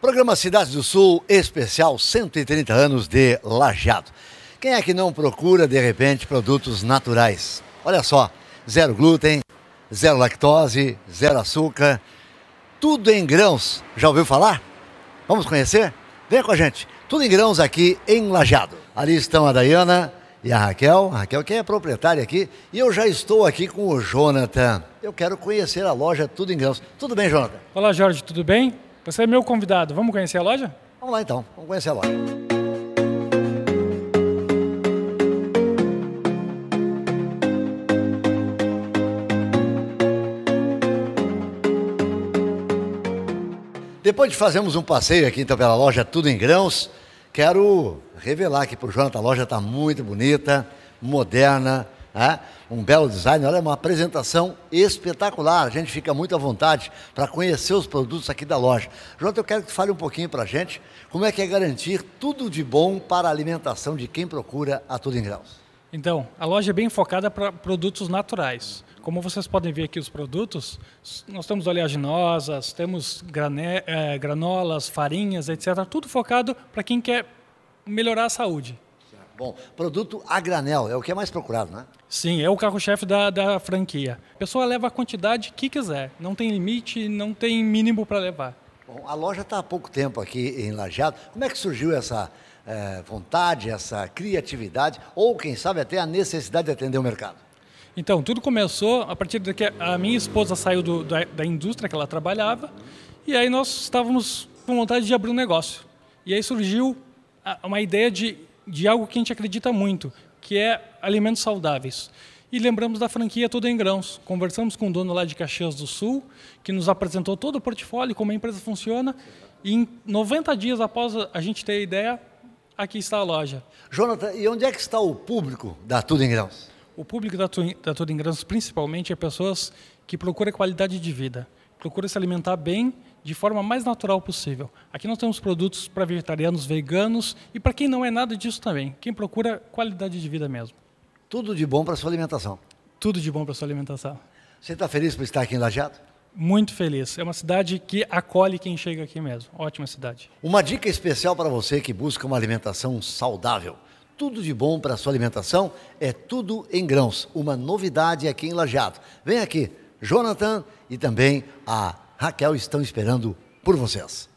Programa Cidades do Sul, especial 130 anos de Lajado. Quem é que não procura, de repente, produtos naturais? Olha só, zero glúten, zero lactose, zero açúcar, tudo em grãos. Já ouviu falar? Vamos conhecer? Venha com a gente. Tudo em grãos aqui em Lajado. Ali estão a Dayana e a Raquel. A Raquel que é proprietária aqui. E eu já estou aqui com o Jonathan. Eu quero conhecer a loja Tudo em Grãos. Tudo bem, Jonathan? Olá, Jorge. Tudo bem? Você é meu convidado. Vamos conhecer a loja? Vamos lá então, vamos conhecer a loja. Depois de fazermos um passeio aqui então pela loja Tudo em Grãos, quero revelar que para o Jonathan a loja está muito bonita, moderna, né? Um belo design, olha, uma apresentação espetacular. A gente fica muito à vontade para conhecer os produtos aqui da loja. Jota, eu quero que tu fale um pouquinho para a gente como é que é garantir tudo de bom para a alimentação de quem procura a Tudo em Graus. Então, a loja é bem focada para produtos naturais. Como vocês podem ver aqui os produtos, nós temos oleaginosas, temos grané, eh, granolas, farinhas, etc. Tudo focado para quem quer melhorar a saúde. Bom, produto a granel é o que é mais procurado, né? Sim, é o carro-chefe da, da franquia. A pessoa leva a quantidade que quiser, não tem limite, não tem mínimo para levar. Bom, a loja está há pouco tempo aqui em Lajeado. Como é que surgiu essa é, vontade, essa criatividade, ou quem sabe até a necessidade de atender o mercado? Então, tudo começou a partir de que a minha esposa saiu do, da, da indústria que ela trabalhava, e aí nós estávamos com vontade de abrir um negócio. E aí surgiu uma ideia de de algo que a gente acredita muito, que é alimentos saudáveis. E lembramos da franquia Tudo em Grãos. Conversamos com o dono lá de Caxias do Sul, que nos apresentou todo o portfólio, como a empresa funciona. E em 90 dias após a gente ter a ideia, aqui está a loja. Jonathan, e onde é que está o público da Tudo em Grãos? O público da, tu, da Tudo em Grãos, principalmente, é pessoas que procuram qualidade de vida, procuram se alimentar bem de forma mais natural possível. Aqui nós temos produtos para vegetarianos, veganos e para quem não é nada disso também, quem procura qualidade de vida mesmo. Tudo de bom para sua alimentação. Tudo de bom para sua alimentação. Você está feliz por estar aqui em Lajeado? Muito feliz. É uma cidade que acolhe quem chega aqui mesmo. Ótima cidade. Uma dica especial para você que busca uma alimentação saudável. Tudo de bom para sua alimentação é tudo em grãos. Uma novidade aqui em Lajeado. Vem aqui, Jonathan e também a Raquel estão esperando por vocês.